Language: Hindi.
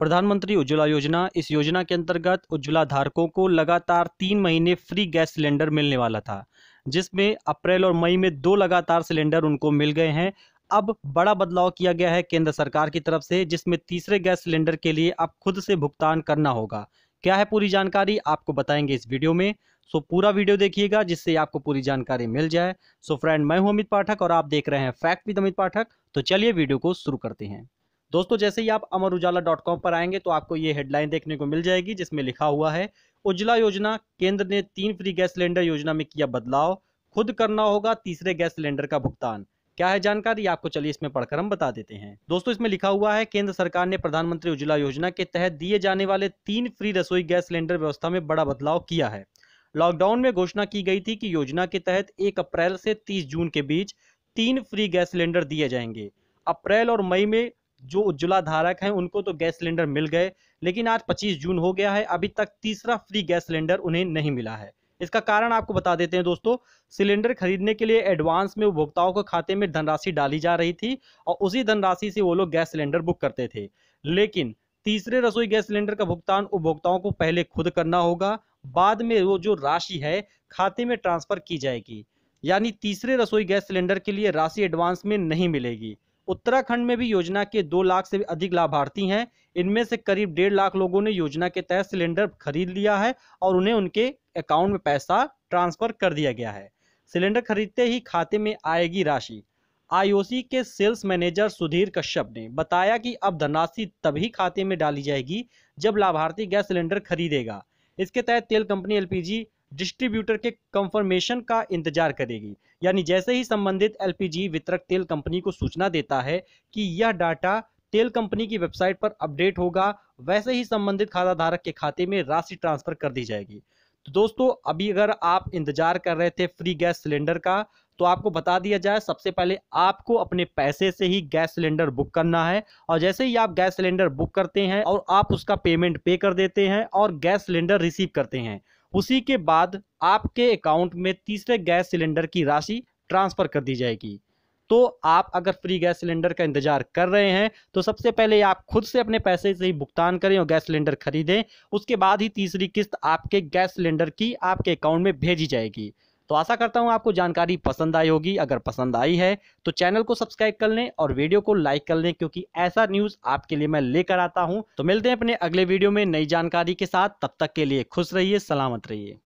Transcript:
प्रधानमंत्री उज्ज्वला योजना इस योजना के अंतर्गत उज्ज्वला धारकों को लगातार तीन महीने फ्री गैस सिलेंडर मिलने वाला था जिसमें अप्रैल और मई में दो लगातार सिलेंडर उनको मिल गए हैं अब बड़ा बदलाव किया गया है केंद्र सरकार की तरफ से जिसमें तीसरे गैस सिलेंडर के लिए अब खुद से भुगतान करना होगा क्या है पूरी जानकारी आपको बताएंगे इस वीडियो में सो पूरा वीडियो देखिएगा जिससे आपको पूरी जानकारी मिल जाए सो फ्रेंड मैं हूं अमित पाठक और आप देख रहे हैं फैक्ट विद अमित पाठक तो चलिए वीडियो को शुरू करते हैं दोस्तों जैसे ही आप अमर उजाला डॉट कॉम पर आएंगे तो आपको ये हेडलाइन देखने को मिल जाएगी जिसमें लिखा हुआ है उज्ज्वला योजना केंद्र ने तीन फ्री गैस सिलेंडर योजना में किया बदलाव खुद करना होगा तीसरे गैस सिलेंडर का भुगतान क्या है जानकारी आपको चलिए इसमें पढ़कर हम बता देते हैं दोस्तों इसमें लिखा हुआ है केंद्र सरकार ने प्रधानमंत्री उज्ज्वला योजना के तहत दिए जाने वाले तीन फ्री रसोई गैस सिलेंडर व्यवस्था में बड़ा बदलाव किया है लॉकडाउन में घोषणा की गई थी कि योजना के तहत एक अप्रैल से तीस जून के बीच तीन फ्री गैस सिलेंडर दिए जाएंगे अप्रैल और मई में जो उज्ज्वला धारक हैं उनको तो गैस सिलेंडर मिल गए लेकिन आज 25 जून हो गया है अभी तक तीसरा फ्री गैस सिलेंडर उन्हें नहीं मिला है इसका कारण आपको बता देते हैं दोस्तों सिलेंडर खरीदने के लिए एडवांस में उपभोक्ताओं के खाते में धनराशि डाली जा रही थी और उसी धनराशि से वो लोग गैस सिलेंडर बुक करते थे लेकिन तीसरे रसोई गैस सिलेंडर का भुगतान उपभोक्ताओं को पहले खुद करना होगा बाद में वो जो राशि है खाते में ट्रांसफर की जाएगी यानी तीसरे रसोई गैस सिलेंडर के लिए राशि एडवांस में नहीं मिलेगी उत्तराखंड में भी योजना के दो लाख से अधिक लाभार्थी हैं इनमें से करीब डेढ़ लाख लोगों ने योजना के तहत सिलेंडर खरीद लिया है और उन्हें उनके अकाउंट में पैसा ट्रांसफर कर दिया गया है सिलेंडर खरीदते ही खाते में आएगी राशि आईओसी के सेल्स मैनेजर सुधीर कश्यप ने बताया कि अब धनराशि तभी खाते में डाली जाएगी जब लाभार्थी गैस सिलेंडर खरीदेगा इसके तहत तेल कंपनी एलपीजी डिस्ट्रीब्यूटर के कंफर्मेशन का इंतजार करेगी यानी जैसे ही संबंधित एलपीजी वितरक तेल कंपनी को सूचना देता है कि यह डाटा तेल कंपनी की वेबसाइट पर अपडेट होगा वैसे ही संबंधित खाता धारक के खाते में राशि ट्रांसफर कर दी जाएगी तो दोस्तों अभी अगर आप इंतजार कर रहे थे फ्री गैस सिलेंडर का तो आपको बता दिया जाए सबसे पहले आपको अपने पैसे से ही गैस सिलेंडर बुक करना है और जैसे ही आप गैस सिलेंडर बुक करते हैं और आप उसका पेमेंट पे कर देते हैं और गैस सिलेंडर रिसीव करते हैं उसी के बाद आपके अकाउंट में तीसरे गैस सिलेंडर की राशि ट्रांसफर कर दी जाएगी तो आप अगर फ्री गैस सिलेंडर का इंतजार कर रहे हैं तो सबसे पहले आप खुद से अपने पैसे से ही भुगतान करें और गैस सिलेंडर खरीदें उसके बाद ही तीसरी किस्त आपके गैस सिलेंडर की आपके अकाउंट में भेजी जाएगी तो आशा करता हूँ आपको जानकारी पसंद आई होगी अगर पसंद आई है तो चैनल को सब्सक्राइब कर लें और वीडियो को लाइक कर लें क्योंकि ऐसा न्यूज़ आपके लिए मैं लेकर आता हूँ तो मिलते हैं अपने अगले वीडियो में नई जानकारी के साथ तब तक के लिए खुश रहिए सलामत रहिए